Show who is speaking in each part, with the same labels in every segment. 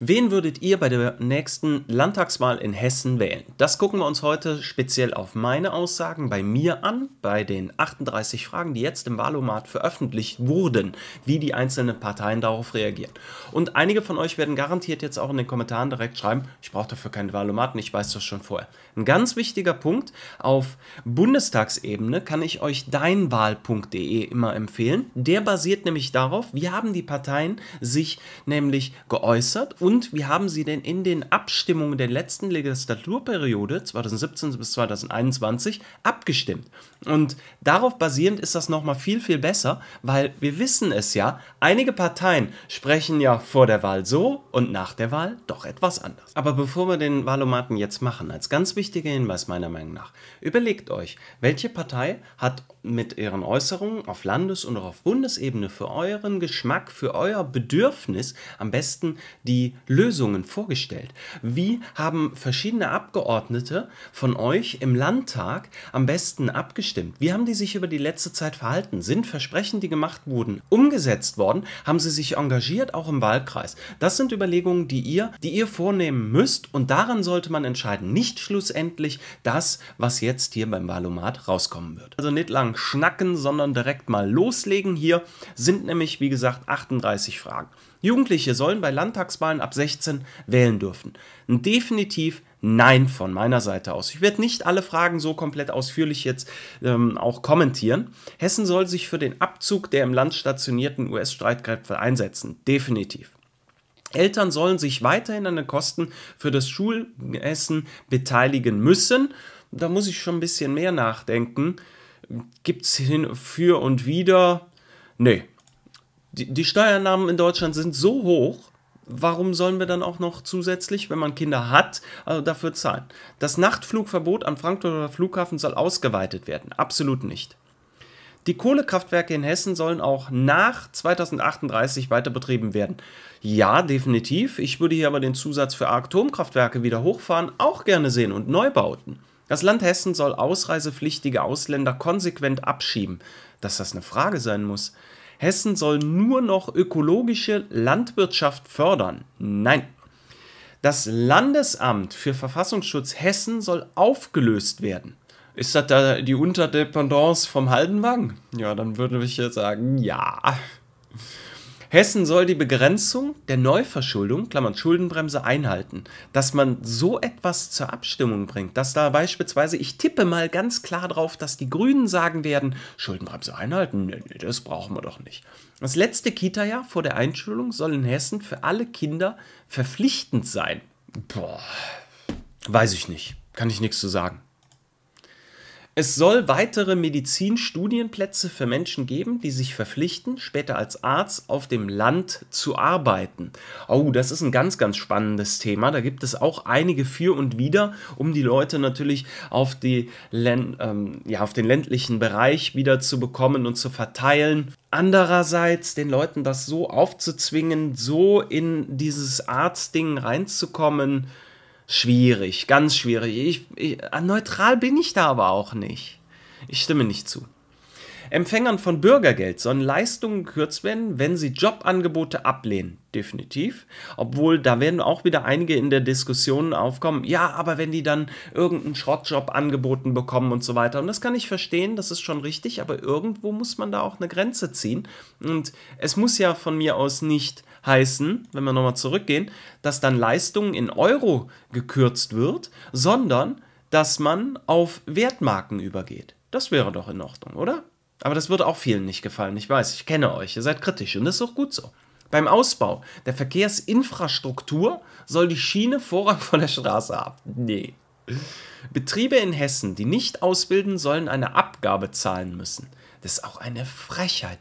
Speaker 1: Wen würdet ihr bei der nächsten Landtagswahl in Hessen wählen? Das gucken wir uns heute speziell auf meine Aussagen bei mir an, bei den 38 Fragen, die jetzt im Wahlomat veröffentlicht wurden, wie die einzelnen Parteien darauf reagieren. Und einige von euch werden garantiert jetzt auch in den Kommentaren direkt schreiben, ich brauche dafür keinen Wahlomaten, ich weiß das schon vorher. Ein ganz wichtiger Punkt, auf Bundestagsebene kann ich euch deinwahl.de immer empfehlen. Der basiert nämlich darauf, wie haben die Parteien sich nämlich geäußert und wie haben Sie denn in den Abstimmungen der letzten Legislaturperiode 2017 bis 2021 abgestimmt? Und darauf basierend ist das nochmal viel, viel besser, weil wir wissen es ja, einige Parteien sprechen ja vor der Wahl so und nach der Wahl doch etwas anders. Aber bevor wir den Wahlomaten jetzt machen, als ganz wichtiger Hinweis meiner Meinung nach, überlegt euch, welche Partei hat mit ihren Äußerungen auf Landes- und auch auf Bundesebene für euren Geschmack, für euer Bedürfnis am besten die Lösungen vorgestellt? Wie haben verschiedene Abgeordnete von euch im Landtag am besten abgestimmt? Wie haben die sich über die letzte Zeit verhalten? Sind Versprechen, die gemacht wurden, umgesetzt worden? Haben sie sich engagiert, auch im Wahlkreis? Das sind Überlegungen, die ihr, die ihr vornehmen müsst und daran sollte man entscheiden. Nicht schlussendlich das, was jetzt hier beim Wahlomat rauskommen wird. Also nicht lang schnacken, sondern direkt mal loslegen. Hier sind nämlich, wie gesagt, 38 Fragen. Jugendliche sollen bei Landtagswahlen ab 16 wählen dürfen. Definitiv Nein von meiner Seite aus. Ich werde nicht alle Fragen so komplett ausführlich jetzt ähm, auch kommentieren. Hessen soll sich für den Abzug der im Land stationierten US-Streitkräfte einsetzen. Definitiv. Eltern sollen sich weiterhin an den Kosten für das Schulessen beteiligen müssen. Da muss ich schon ein bisschen mehr nachdenken. Gibt es hin für und wieder? Nee, die, die Steuernahmen in Deutschland sind so hoch, warum sollen wir dann auch noch zusätzlich, wenn man Kinder hat, also dafür zahlen? Das Nachtflugverbot am Frankfurter Flughafen soll ausgeweitet werden. Absolut nicht. Die Kohlekraftwerke in Hessen sollen auch nach 2038 weiter betrieben werden. Ja, definitiv. Ich würde hier aber den Zusatz für Atomkraftwerke wieder hochfahren auch gerne sehen und Neubauten. Das Land Hessen soll ausreisepflichtige Ausländer konsequent abschieben. Dass das eine Frage sein muss. Hessen soll nur noch ökologische Landwirtschaft fördern. Nein. Das Landesamt für Verfassungsschutz Hessen soll aufgelöst werden. Ist das da die Unterdependance vom Haldenwang? Ja, dann würde ich jetzt sagen, ja. Hessen soll die Begrenzung der Neuverschuldung, Klammern Schuldenbremse, einhalten. Dass man so etwas zur Abstimmung bringt, dass da beispielsweise, ich tippe mal ganz klar drauf, dass die Grünen sagen werden, Schuldenbremse einhalten, nee, nee, das brauchen wir doch nicht. Das letzte Kita-Jahr vor der Einschulung soll in Hessen für alle Kinder verpflichtend sein. Boah, weiß ich nicht, kann ich nichts zu sagen. Es soll weitere Medizinstudienplätze für Menschen geben, die sich verpflichten, später als Arzt auf dem Land zu arbeiten. Oh, das ist ein ganz, ganz spannendes Thema. Da gibt es auch einige für und wider, um die Leute natürlich auf, die Län ähm, ja, auf den ländlichen Bereich wieder zu bekommen und zu verteilen. Andererseits den Leuten das so aufzuzwingen, so in dieses Arztding reinzukommen, schwierig, ganz schwierig. Ich, ich, neutral bin ich da aber auch nicht. Ich stimme nicht zu. Empfängern von Bürgergeld sollen Leistungen gekürzt werden, wenn sie Jobangebote ablehnen. Definitiv. Obwohl, da werden auch wieder einige in der Diskussion aufkommen, ja, aber wenn die dann irgendeinen Schrottjob angeboten bekommen und so weiter. Und das kann ich verstehen, das ist schon richtig, aber irgendwo muss man da auch eine Grenze ziehen. Und es muss ja von mir aus nicht heißen, wenn wir nochmal zurückgehen, dass dann Leistungen in Euro gekürzt wird, sondern dass man auf Wertmarken übergeht. Das wäre doch in Ordnung, oder? Aber das wird auch vielen nicht gefallen. Ich weiß, ich kenne euch, ihr seid kritisch und das ist auch gut so. Beim Ausbau der Verkehrsinfrastruktur soll die Schiene Vorrang von der Straße haben. Nee. Betriebe in Hessen, die nicht ausbilden, sollen eine Abgabe zahlen müssen. Das ist auch eine Frechheit.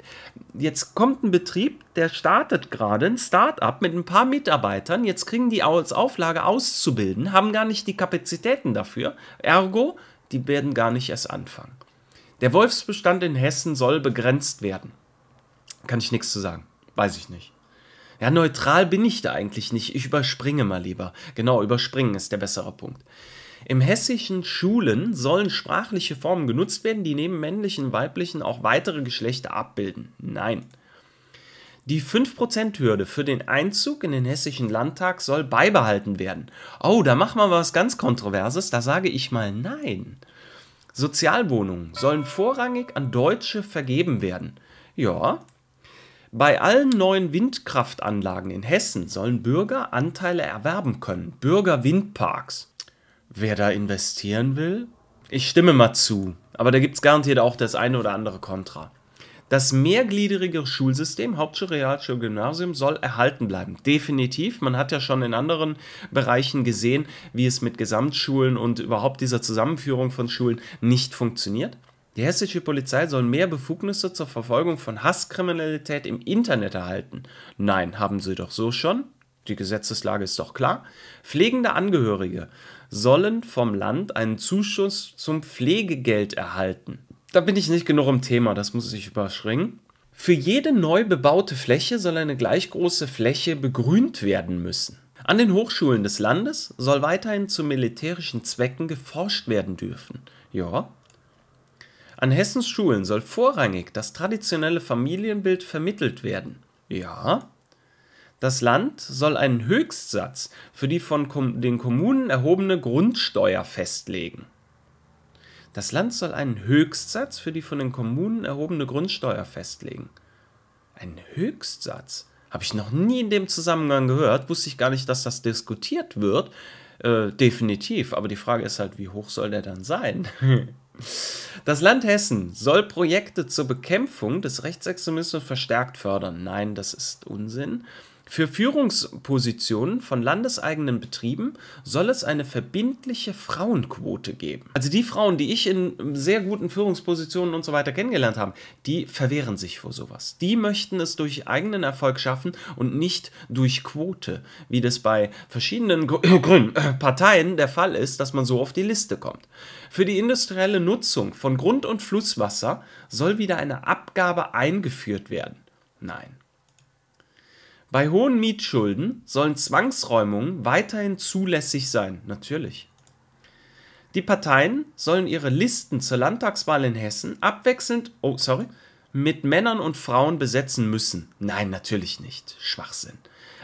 Speaker 1: Jetzt kommt ein Betrieb, der startet gerade ein Start-up mit ein paar Mitarbeitern. Jetzt kriegen die als Auflage auszubilden, haben gar nicht die Kapazitäten dafür. Ergo, die werden gar nicht erst anfangen. Der Wolfsbestand in Hessen soll begrenzt werden. Kann ich nichts zu sagen. Weiß ich nicht. Ja, neutral bin ich da eigentlich nicht. Ich überspringe mal lieber. Genau, überspringen ist der bessere Punkt. Im hessischen Schulen sollen sprachliche Formen genutzt werden, die neben männlichen, und weiblichen auch weitere Geschlechter abbilden. Nein. Die 5%-Hürde für den Einzug in den hessischen Landtag soll beibehalten werden. Oh, da machen wir was ganz Kontroverses, da sage ich mal nein. Sozialwohnungen sollen vorrangig an Deutsche vergeben werden. Ja. Bei allen neuen Windkraftanlagen in Hessen sollen Bürger Anteile erwerben können. Bürger Windparks. Wer da investieren will? Ich stimme mal zu. Aber da gibt es garantiert auch das eine oder andere Kontra. Das mehrgliedrige Schulsystem, Hauptschule, Realschule, Gymnasium, soll erhalten bleiben. Definitiv. Man hat ja schon in anderen Bereichen gesehen, wie es mit Gesamtschulen und überhaupt dieser Zusammenführung von Schulen nicht funktioniert. Die hessische Polizei soll mehr Befugnisse zur Verfolgung von Hasskriminalität im Internet erhalten. Nein, haben sie doch so schon. Die Gesetzeslage ist doch klar. Pflegende Angehörige sollen vom Land einen Zuschuss zum Pflegegeld erhalten da bin ich nicht genug im Thema, das muss ich überschringen. Für jede neu bebaute Fläche soll eine gleich große Fläche begrünt werden müssen. An den Hochschulen des Landes soll weiterhin zu militärischen Zwecken geforscht werden dürfen. Ja. An Hessens Schulen soll vorrangig das traditionelle Familienbild vermittelt werden. Ja. Das Land soll einen Höchstsatz für die von den Kommunen erhobene Grundsteuer festlegen. Das Land soll einen Höchstsatz für die von den Kommunen erhobene Grundsteuer festlegen. Ein Höchstsatz? Habe ich noch nie in dem Zusammenhang gehört, wusste ich gar nicht, dass das diskutiert wird. Äh, definitiv, aber die Frage ist halt, wie hoch soll der dann sein? Das Land Hessen soll Projekte zur Bekämpfung des Rechtsextremismus verstärkt fördern. Nein, das ist Unsinn. Für Führungspositionen von landeseigenen Betrieben soll es eine verbindliche Frauenquote geben. Also die Frauen, die ich in sehr guten Führungspositionen und so weiter kennengelernt habe, die verwehren sich vor sowas. Die möchten es durch eigenen Erfolg schaffen und nicht durch Quote, wie das bei verschiedenen Grün Parteien der Fall ist, dass man so auf die Liste kommt. Für die industrielle Nutzung von Grund- und Flusswasser soll wieder eine Abgabe eingeführt werden. Nein. Bei hohen Mietschulden sollen Zwangsräumungen weiterhin zulässig sein. Natürlich. Die Parteien sollen ihre Listen zur Landtagswahl in Hessen abwechselnd, oh sorry, mit Männern und Frauen besetzen müssen. Nein, natürlich nicht. Schwachsinn.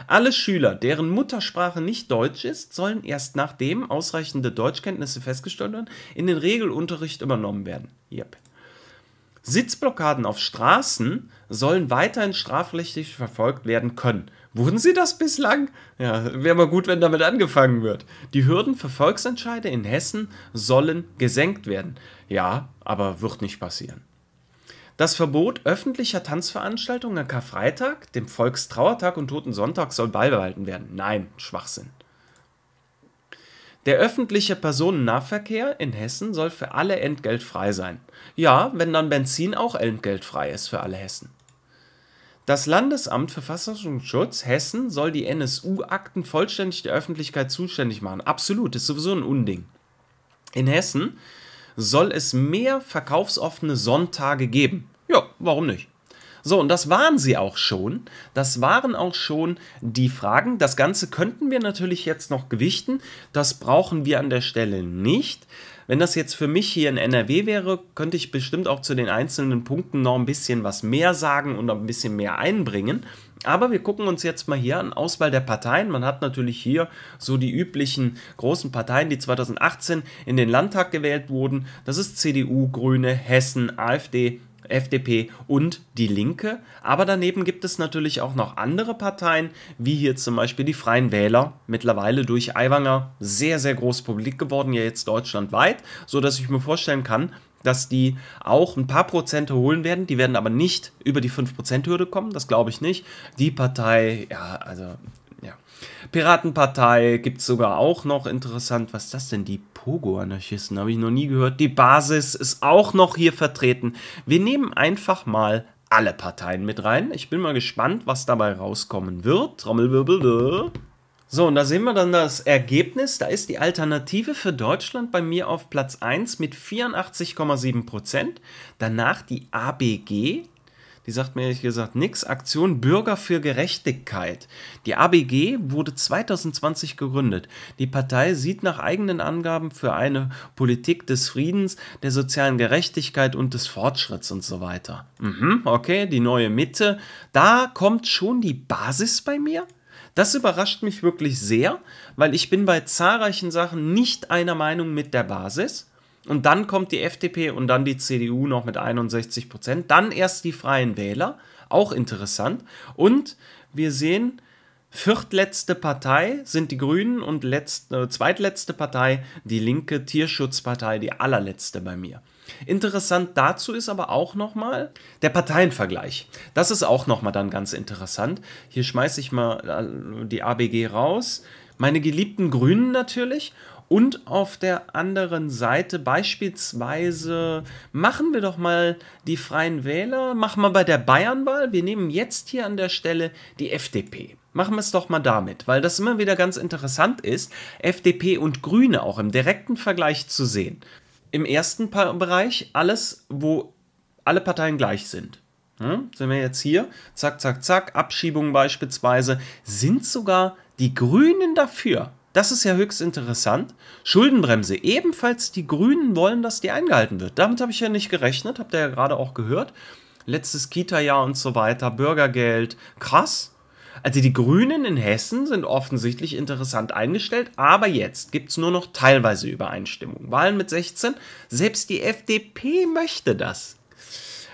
Speaker 1: Alle Schüler, deren Muttersprache nicht Deutsch ist, sollen erst nachdem ausreichende Deutschkenntnisse festgestellt werden, in den Regelunterricht übernommen werden. Yep. Sitzblockaden auf Straßen sollen weiterhin strafrechtlich verfolgt werden können. Wurden sie das bislang? Ja, wäre mal gut, wenn damit angefangen wird. Die Hürden für Volksentscheide in Hessen sollen gesenkt werden. Ja, aber wird nicht passieren. Das Verbot öffentlicher Tanzveranstaltungen an Karfreitag, dem Volkstrauertag und Toten Sonntag soll beibehalten werden. Nein, Schwachsinn. Der öffentliche Personennahverkehr in Hessen soll für alle entgeltfrei sein. Ja, wenn dann Benzin auch entgeltfrei ist für alle Hessen. Das Landesamt für Verfassungsschutz Hessen soll die NSU-Akten vollständig der Öffentlichkeit zuständig machen. Absolut, ist sowieso ein Unding. In Hessen soll es mehr verkaufsoffene Sonntage geben. Ja, warum nicht? So, und das waren sie auch schon. Das waren auch schon die Fragen. Das Ganze könnten wir natürlich jetzt noch gewichten. Das brauchen wir an der Stelle nicht. Wenn das jetzt für mich hier in NRW wäre, könnte ich bestimmt auch zu den einzelnen Punkten noch ein bisschen was mehr sagen und ein bisschen mehr einbringen. Aber wir gucken uns jetzt mal hier an Auswahl der Parteien. Man hat natürlich hier so die üblichen großen Parteien, die 2018 in den Landtag gewählt wurden. Das ist CDU, Grüne, Hessen, AfD, FDP und die Linke. Aber daneben gibt es natürlich auch noch andere Parteien, wie hier zum Beispiel die Freien Wähler, mittlerweile durch Aiwanger sehr, sehr groß publik geworden, ja jetzt deutschlandweit, sodass ich mir vorstellen kann, dass die auch ein paar Prozente holen werden. Die werden aber nicht über die 5%-Hürde kommen, das glaube ich nicht. Die Partei, ja, also Piratenpartei gibt es sogar auch noch. Interessant, was ist das denn? Die Pogo-Anarchisten, habe ich noch nie gehört. Die Basis ist auch noch hier vertreten. Wir nehmen einfach mal alle Parteien mit rein. Ich bin mal gespannt, was dabei rauskommen wird. Trommelwirbel. So, und da sehen wir dann das Ergebnis. Da ist die Alternative für Deutschland bei mir auf Platz 1 mit 84,7%. Danach die ABG die sagt mir ehrlich gesagt nichts. Aktion Bürger für Gerechtigkeit. Die ABG wurde 2020 gegründet. Die Partei sieht nach eigenen Angaben für eine Politik des Friedens, der sozialen Gerechtigkeit und des Fortschritts und so weiter. Mhm, okay, die neue Mitte. Da kommt schon die Basis bei mir. Das überrascht mich wirklich sehr, weil ich bin bei zahlreichen Sachen nicht einer Meinung mit der Basis. Und dann kommt die FDP und dann die CDU noch mit 61 Prozent. Dann erst die Freien Wähler, auch interessant. Und wir sehen, viertletzte Partei sind die Grünen und letzte, äh, zweitletzte Partei die linke Tierschutzpartei, die allerletzte bei mir. Interessant dazu ist aber auch nochmal der Parteienvergleich. Das ist auch nochmal dann ganz interessant. Hier schmeiße ich mal äh, die ABG raus. Meine geliebten Grünen natürlich und auf der anderen Seite beispielsweise machen wir doch mal die Freien Wähler, machen wir bei der Bayernwahl, wir nehmen jetzt hier an der Stelle die FDP. Machen wir es doch mal damit, weil das immer wieder ganz interessant ist, FDP und Grüne auch im direkten Vergleich zu sehen. Im ersten Bereich alles, wo alle Parteien gleich sind. Hm, sind wir jetzt hier? Zack, zack, zack. Abschiebungen beispielsweise. Sind sogar die Grünen dafür, das ist ja höchst interessant. Schuldenbremse. Ebenfalls die Grünen wollen, dass die eingehalten wird. Damit habe ich ja nicht gerechnet, habt ihr ja gerade auch gehört. Letztes Kita-Jahr und so weiter, Bürgergeld. Krass. Also die Grünen in Hessen sind offensichtlich interessant eingestellt, aber jetzt gibt es nur noch teilweise Übereinstimmung. Wahlen mit 16, selbst die FDP möchte das.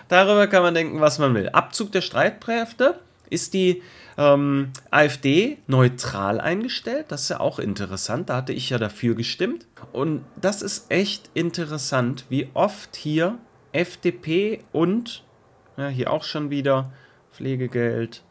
Speaker 1: Darüber kann man denken, was man will. Abzug der Streitkräfte, ist die ähm, AfD neutral eingestellt? Das ist ja auch interessant. Da hatte ich ja dafür gestimmt. Und das ist echt interessant, wie oft hier FDP und ja, hier auch schon wieder Pflegegeld,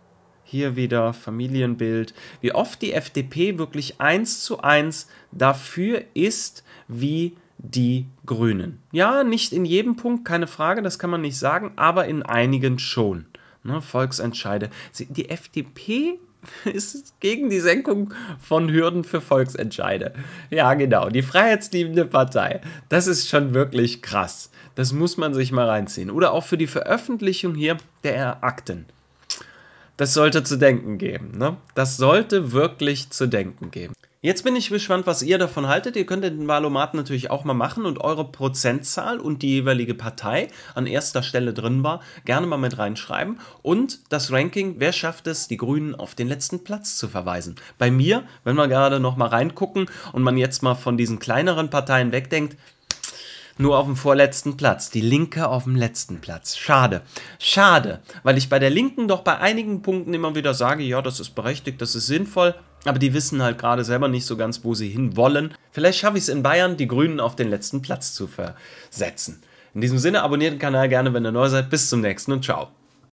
Speaker 1: hier wieder Familienbild, wie oft die FDP wirklich eins zu eins dafür ist, wie die Grünen. Ja, nicht in jedem Punkt, keine Frage, das kann man nicht sagen, aber in einigen schon ne, Volksentscheide. Die FDP ist gegen die Senkung von Hürden für Volksentscheide. Ja, genau. Die freiheitsliebende Partei. Das ist schon wirklich krass. Das muss man sich mal reinziehen. Oder auch für die Veröffentlichung hier der Akten. Das sollte zu denken geben. Ne? Das sollte wirklich zu denken geben. Jetzt bin ich gespannt, was ihr davon haltet. Ihr könnt den Wahlomaten natürlich auch mal machen und eure Prozentzahl und die jeweilige Partei an erster Stelle drin war, gerne mal mit reinschreiben. Und das Ranking, wer schafft es, die Grünen auf den letzten Platz zu verweisen. Bei mir, wenn wir gerade noch mal reingucken und man jetzt mal von diesen kleineren Parteien wegdenkt, nur auf dem vorletzten Platz, die Linke auf dem letzten Platz. Schade, schade, weil ich bei der Linken doch bei einigen Punkten immer wieder sage, ja, das ist berechtigt, das ist sinnvoll, aber die wissen halt gerade selber nicht so ganz, wo sie hin wollen. Vielleicht schaffe ich es in Bayern, die Grünen auf den letzten Platz zu versetzen. In diesem Sinne, abonniert den Kanal gerne, wenn ihr neu seid. Bis zum nächsten und ciao.